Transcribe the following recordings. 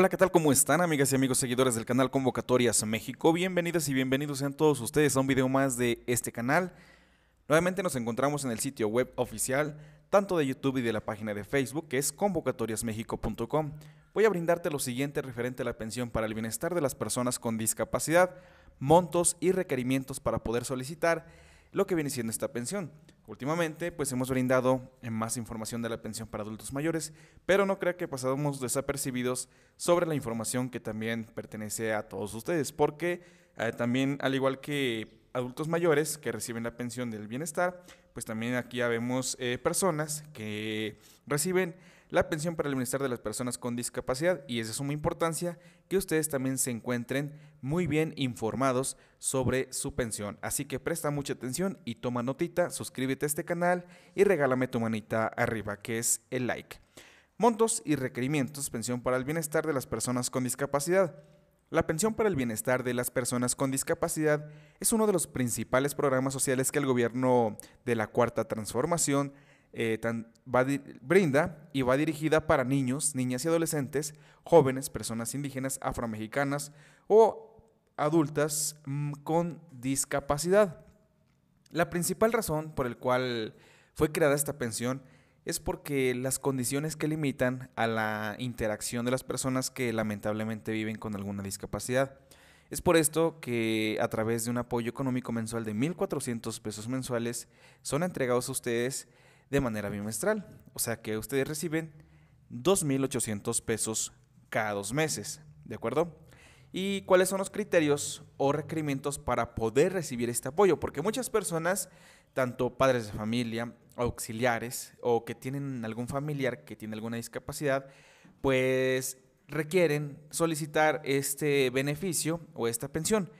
Hola, ¿qué tal? ¿Cómo están amigas y amigos seguidores del canal Convocatorias México? Bienvenidas y bienvenidos a todos ustedes a un video más de este canal. Nuevamente nos encontramos en el sitio web oficial, tanto de YouTube y de la página de Facebook, que es convocatoriasmexico.com. Voy a brindarte lo siguiente referente a la pensión para el bienestar de las personas con discapacidad, montos y requerimientos para poder solicitar lo que viene siendo esta pensión. Últimamente, pues hemos brindado más información de la pensión para adultos mayores, pero no creo que pasamos desapercibidos sobre la información que también pertenece a todos ustedes, porque eh, también, al igual que adultos mayores que reciben la pensión del bienestar, pues también aquí ya vemos eh, personas que reciben la pensión para el bienestar de las personas con discapacidad y es de suma importancia que ustedes también se encuentren muy bien informados sobre su pensión. Así que presta mucha atención y toma notita, suscríbete a este canal y regálame tu manita arriba que es el like. Montos y requerimientos, pensión para el bienestar de las personas con discapacidad. La pensión para el bienestar de las personas con discapacidad es uno de los principales programas sociales que el gobierno de la Cuarta Transformación eh, brinda y va dirigida para niños, niñas y adolescentes, jóvenes, personas indígenas, afromexicanas o adultas mm, con discapacidad. La principal razón por la cual fue creada esta pensión es porque las condiciones que limitan a la interacción de las personas que lamentablemente viven con alguna discapacidad. Es por esto que a través de un apoyo económico mensual de 1.400 pesos mensuales son entregados a ustedes de manera bimestral. O sea que ustedes reciben 2.800 pesos cada dos meses, ¿de acuerdo? ¿Y cuáles son los criterios o requerimientos para poder recibir este apoyo? Porque muchas personas, tanto padres de familia, auxiliares o que tienen algún familiar que tiene alguna discapacidad, pues requieren solicitar este beneficio o esta pensión.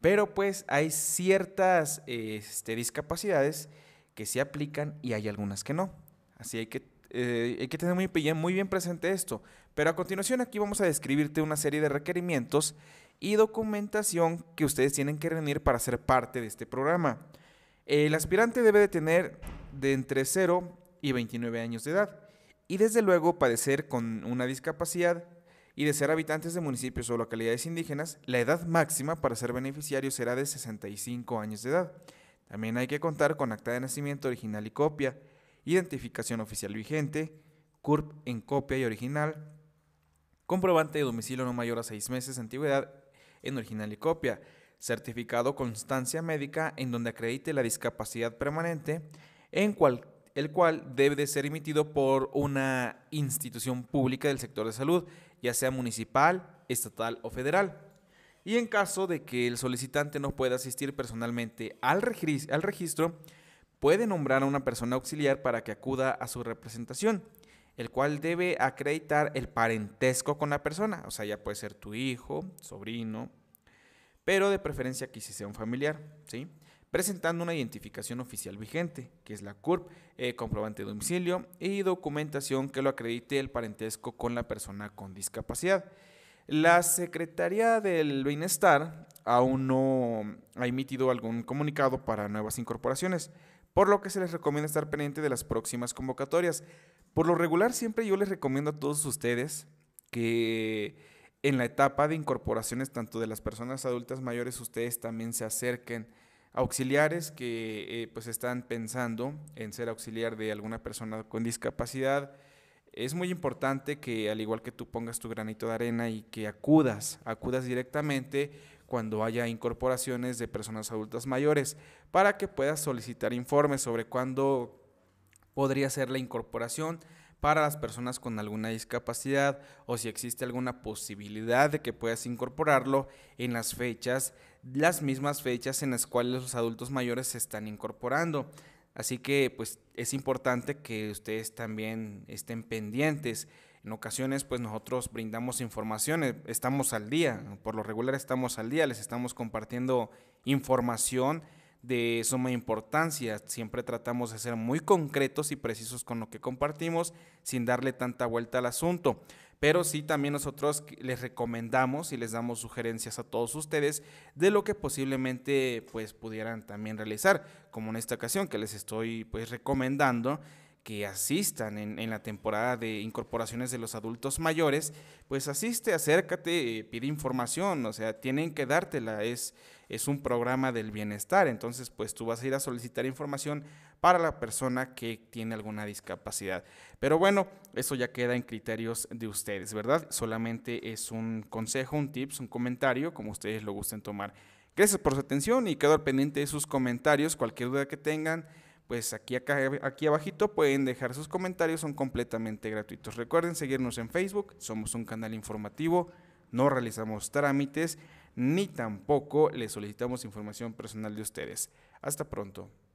Pero pues hay ciertas este, discapacidades que se aplican y hay algunas que no. Así hay que, eh, hay que tener muy bien, muy bien presente esto. Pero a continuación aquí vamos a describirte una serie de requerimientos y documentación que ustedes tienen que reunir para ser parte de este programa. El aspirante debe de tener de entre 0 y 29 años de edad y desde luego padecer con una discapacidad y de ser habitantes de municipios o localidades indígenas, la edad máxima para ser beneficiario será de 65 años de edad. También hay que contar con acta de nacimiento original y copia, identificación oficial vigente, CURP en copia y original, comprobante de domicilio no mayor a seis meses de antigüedad en original y copia, certificado constancia médica en donde acredite la discapacidad permanente, en el cual debe ser emitido por una institución pública del sector de salud, ya sea municipal, estatal o federal y en caso de que el solicitante no pueda asistir personalmente al, registro, puede nombrar a una persona auxiliar para que acuda a su representación, el cual debe acreditar el parentesco con la persona, o sea, ya puede ser tu hijo, sobrino, pero de preferencia que sí sea un familiar, ¿sí? presentando una identificación oficial vigente, que es la CURP, eh, comprobante de domicilio y documentación que lo acredite el parentesco con la persona con discapacidad. La Secretaría del Bienestar aún no ha emitido algún comunicado para nuevas incorporaciones, por lo que se les recomienda estar pendiente de las próximas convocatorias. Por lo regular, siempre yo les recomiendo a todos ustedes que en la etapa de incorporaciones tanto de las personas adultas mayores, ustedes también se acerquen a auxiliares que eh, pues están pensando en ser auxiliar de alguna persona con discapacidad, es muy importante que al igual que tú pongas tu granito de arena y que acudas, acudas directamente cuando haya incorporaciones de personas adultas mayores para que puedas solicitar informes sobre cuándo podría ser la incorporación para las personas con alguna discapacidad o si existe alguna posibilidad de que puedas incorporarlo en las fechas, las mismas fechas en las cuales los adultos mayores se están incorporando. Así que pues es importante que ustedes también estén pendientes. En ocasiones pues nosotros brindamos informaciones, estamos al día, por lo regular estamos al día, les estamos compartiendo información de suma importancia. Siempre tratamos de ser muy concretos y precisos con lo que compartimos sin darle tanta vuelta al asunto pero sí también nosotros les recomendamos y les damos sugerencias a todos ustedes de lo que posiblemente pues pudieran también realizar, como en esta ocasión que les estoy pues recomendando que asistan en, la temporada de incorporaciones de los adultos mayores, pues asiste, acércate, pide información, o sea, tienen que dártela, es, es un programa del bienestar, entonces pues tú vas a ir a solicitar información para la persona que tiene alguna discapacidad. Pero bueno, eso ya queda en criterios de ustedes, ¿verdad? Solamente es un consejo, un tips, un comentario, como ustedes lo gusten tomar. Gracias por su atención y quedo al pendiente de sus comentarios, cualquier duda que tengan pues aquí, acá, aquí abajito pueden dejar sus comentarios, son completamente gratuitos. Recuerden seguirnos en Facebook, somos un canal informativo, no realizamos trámites ni tampoco les solicitamos información personal de ustedes. Hasta pronto.